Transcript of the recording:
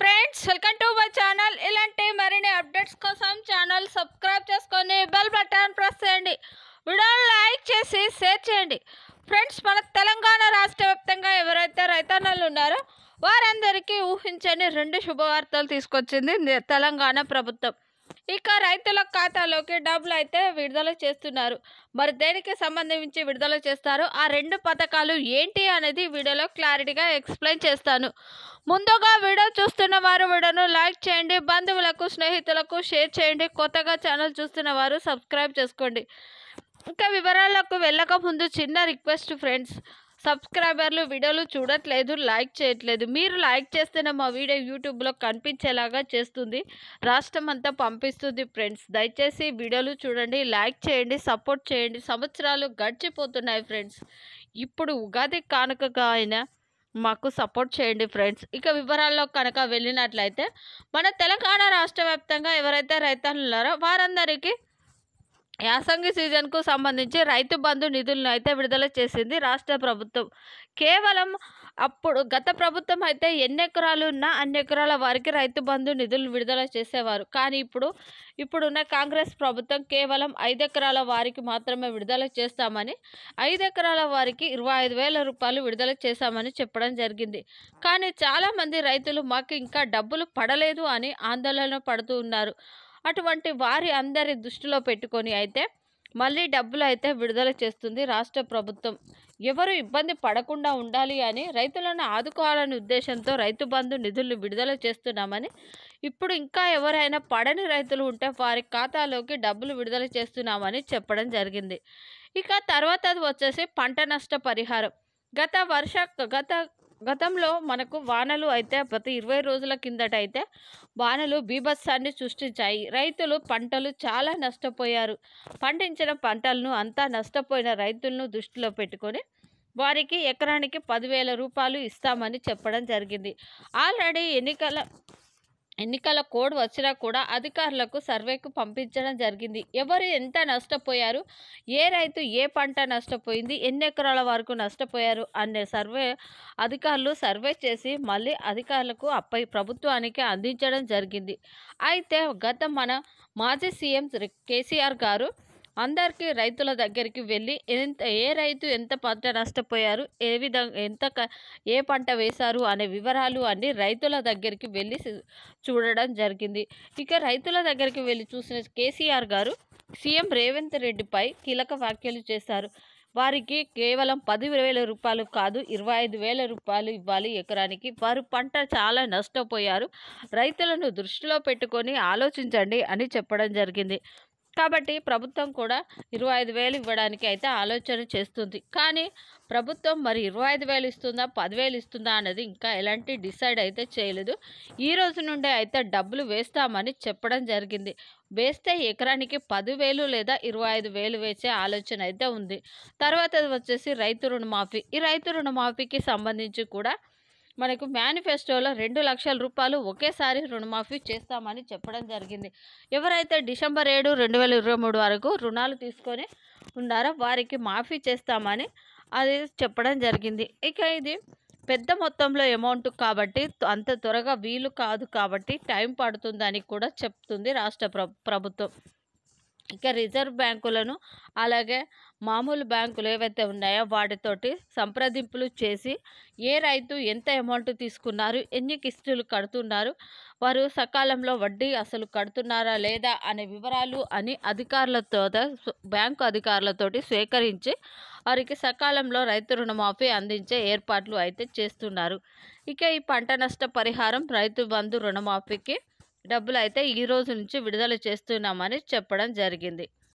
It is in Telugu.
friends welcome to my channel ఇలాంటి మరిన్ని అప్డేట్స్ కోసం ఛానల్ సబ్స్క్రైబ్ చేసుకొని బెల్ బటన్ ప్రెస్ చేయండి వీడియోలు లైక్ చేసి షేర్ చేయండి ఫ్రెండ్స్ మన తెలంగాణ రాష్ట్ర వ్యాప్తంగా ఎవరైతే రైతన్నలు ఉన్నారో వారందరికీ ఊహించని రెండు శుభవార్తలు తీసుకొచ్చింది తెలంగాణ ప్రభుత్వం ఇక రైతుల ఖాతాలోకి డబ్బులు అయితే విడుదల చేస్తున్నారు మరి దేనికి సంబంధించి విడుదల చేస్తారు ఆ రెండు పథకాలు ఏంటి అనేది వీడియోలో క్లారిటీగా ఎక్స్ప్లెయిన్ చేస్తాను ముందుగా వీడియో చూస్తున్న వారు వీడియోను లైక్ చేయండి బంధువులకు స్నేహితులకు షేర్ చేయండి కొత్తగా ఛానల్ చూస్తున్న వారు సబ్స్క్రైబ్ చేసుకోండి ఇంకా వివరాలకు వెళ్ళక ముందు చిన్న రిక్వెస్ట్ ఫ్రెండ్స్ సబ్స్క్రైబర్లు వీడియోలు చూడట్లేదు లైక్ చేయట్లేదు మీరు లైక్ చేస్తేనే మా వీడియో యూట్యూబ్లో కనిపించేలాగా చేస్తుంది రాష్ట్రం అంతా పంపిస్తుంది ఫ్రెండ్స్ దయచేసి వీడియోలు చూడండి లైక్ చేయండి సపోర్ట్ చేయండి సంవత్సరాలు గడిచిపోతున్నాయి ఫ్రెండ్స్ ఇప్పుడు ఉగాది కానుకగా అయినా మాకు సపోర్ట్ చేయండి ఫ్రెండ్స్ ఇక వివరాల్లో కనుక వెళ్ళినట్లయితే మన తెలంగాణ రాష్ట్ర ఎవరైతే ఉన్నారో వారందరికీ యాసంగి సీజన్కు సంబంధించి రైతు బంధు నిధులను అయితే విడుదల చేసింది రాష్ట్ర ప్రభుత్వం కేవలం అప్పుడు గత ప్రభుత్వం అయితే ఎన్ని ఎకరాలు ఉన్నా అన్ని ఎకరాల వారికి రైతు బంధు నిధులు విడుదల చేసేవారు కానీ ఇప్పుడు ఇప్పుడున్న కాంగ్రెస్ ప్రభుత్వం కేవలం ఐదు ఎకరాల వారికి మాత్రమే విడుదల చేస్తామని ఐదు ఎకరాల వారికి ఇరవై ఐదు వేల రూపాయలు విడుదల చేశామని చెప్పడం జరిగింది కానీ చాలామంది రైతులు మాకు ఇంకా డబ్బులు పడలేదు అని ఆందోళన పడుతూ ఉన్నారు అటువంటి వారి అందరి దృష్టిలో పెట్టుకొని అయితే మళ్ళీ డబ్బులు అయితే విడుదల చేస్తుంది రాష్ట్ర ప్రభుత్వం ఎవరు ఇబ్బంది పడకుండా ఉండాలి అని రైతులను ఆదుకోవాలనే ఉద్దేశంతో రైతు బంధు నిధులు విడుదల చేస్తున్నామని ఇప్పుడు ఇంకా ఎవరైనా పడని రైతులు ఉంటే వారి ఖాతాలోకి డబ్బులు విడుదల చేస్తున్నామని చెప్పడం జరిగింది ఇక తర్వాత వచ్చేసి పంట నష్ట పరిహారం గత వర్ష గత గతంలో మనకు వానలు అయితే ప్రతి ఇరవై రోజుల కిందట అయితే వానలు బీభత్సాన్ని సృష్టించాయి రైతులు పంటలు చాలా నష్టపోయారు పండించిన పంటలను అంతా నష్టపోయిన రైతులను దృష్టిలో పెట్టుకొని వారికి ఎకరానికి పదివేల రూపాయలు ఇస్తామని చెప్పడం జరిగింది ఆల్రెడీ ఎన్నికల ఎన్నికల కోడ్ వచ్చినా కూడా అధికారులకు సర్వేకు పంపించడం జరిగింది ఎవరు ఎంత నష్టపోయారు ఏ రైతు ఏ పంట నష్టపోయింది ఎన్ని ఎకరాల వరకు నష్టపోయారు అనే సర్వే అధికారులు సర్వే చేసి మళ్ళీ అధికారులకు అప్పై ప్రభుత్వానికి అందించడం జరిగింది అయితే గత మన మాజీ సీఎం కేసీఆర్ గారు అందరికీ రైతుల దగ్గరికి వెళ్ళి ఎంత ఏ రైతు ఎంత పంట నష్టపోయారు ఏ విధంగా ఎంత ఏ పంట వేశారు అనే వివరాలు అన్నీ రైతుల దగ్గరికి వెళ్ళి చూడడం జరిగింది ఇక రైతుల దగ్గరికి వెళ్ళి చూసిన కేసీఆర్ గారు సీఎం రేవంత్ రెడ్డిపై కీలక వ్యాఖ్యలు చేశారు వారికి కేవలం వేల రూపాయలు కాదు ఇరవై ఐదు వేల రూపాయలు ఇవ్వాలి ఎకరానికి వారు పంట చాలా నష్టపోయారు రైతులను దృష్టిలో పెట్టుకొని ఆలోచించండి అని చెప్పడం జరిగింది కాబట్టి ప్రభుత్వం కూడా ఇరవై ఐదు వేలు ఇవ్వడానికి అయితే ఆలోచన చేస్తుంది కానీ ప్రభుత్వం మరి ఇరవై ఐదు వేలు ఇస్తుందా పదివేలు ఇస్తుందా అన్నది ఇంకా ఎలాంటి డిసైడ్ అయితే చేయలేదు ఈ రోజు నుండే అయితే డబ్బులు వేస్తామని చెప్పడం జరిగింది వేస్తే ఎకరానికి పదివేలు లేదా ఇరవై ఐదు వేలు వేసే ఆలోచన అయితే ఉంది తర్వాత వచ్చేసి రైతు రుణమాఫీ ఈ రైతు రుణమాఫీకి సంబంధించి కూడా మనకు మేనిఫెస్టోలో రెండు లక్షల రూపాయలు ఒకేసారి రుణమాఫీ చేస్తామని చెప్పడం జరిగింది ఎవరైతే డిసెంబర్ ఏడు రెండు వేల ఇరవై మూడు వరకు రుణాలు తీసుకొని ఉన్నారో వారికి మాఫీ చేస్తామని అది చెప్పడం జరిగింది ఇక ఇది పెద్ద మొత్తంలో అమౌంట్ కాబట్టి అంత త్వరగా వీలు కాదు కాబట్టి టైం పడుతుందని కూడా చెప్తుంది రాష్ట్ర ప్రభుత్వం ఇక రిజర్వ్ బ్యాంకులను అలాగే మామూలు బ్యాంకులు ఏవైతే ఉన్నాయో వాటితోటి సంప్రదింపులు చేసి ఏ రైతు ఎంత అమౌంట్ తీసుకున్నారు ఎన్ని కిస్తులు కడుతున్నారు వారు సకాలంలో వడ్డీ అసలు కడుతున్నారా లేదా అనే వివరాలు అని అధికారులతో బ్యాంకు అధికారులతోటి స్వీకరించి వారికి సకాలంలో రైతు రుణమాఫీ అందించే ఏర్పాట్లు అయితే చేస్తున్నారు ఇక ఈ పంట నష్ట పరిహారం రైతు బంధు రుణమాఫీకి డబ్బులు అయితే ఈ రోజు నుంచి విడుదల చేస్తున్నామని చెప్పడం జరిగింది